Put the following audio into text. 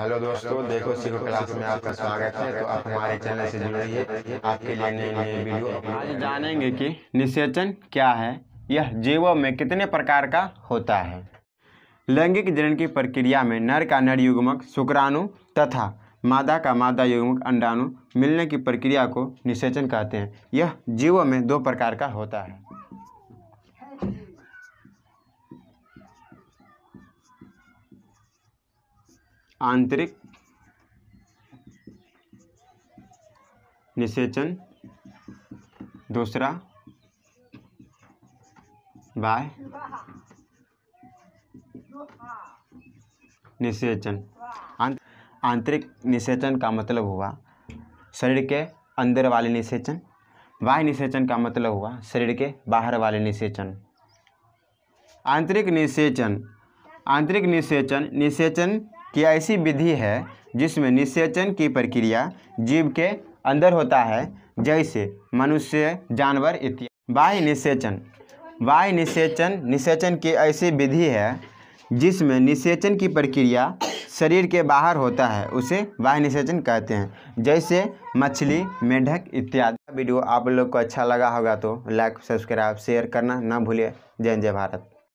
hello दोस्तों देखो सीखो क्लास में आपका स्वागत है तो आप हमारे चैनल से जुड़े रहिए आपके लिए नई नई वीडियो आज जानेंगे कि निषेचन क्या है यह जीवों में कितने प्रकार का होता है लैंगिक जनन की प्रक्रिया में नर का नर युग्मक शुक्राणु तथा मादा का मादा युग्मक अंडाणु मिलने की प्रक्रिया को निषेचन कहते हैं यह जीवों में दो प्रकार का होता है आंतरिक निषेचन दूसरा बाह्य निषेचन आंतरिक निषेचन का मतलब हुआ शरीर के अंदर वाले निषेचन बाह्य निषेचन का मतलब हुआ शरीर के बाहर वाले निषेचन आंतरिक निषेचन आंतरिक निषेचन निषेचन कि ऐसी विधि है जिसमें निषेचन की प्रक्रिया जीव के अंदर होता है जैसे मनुष्य जानवर इत्यादि बाह्य निषेचन बाह्य निषेचन निषेचन की ऐसी विधि है जिसमें निषेचन की प्रक्रिया शरीर के बाहर होता है उसे बाह्य निषेचन कहते हैं जैसे मछली मेढक इत्यादि वीडियो आप लोग को अच्छा लगा होगा तो लाइक सब्सक्राइब शेयर करना ना भूलिए जय जय भारत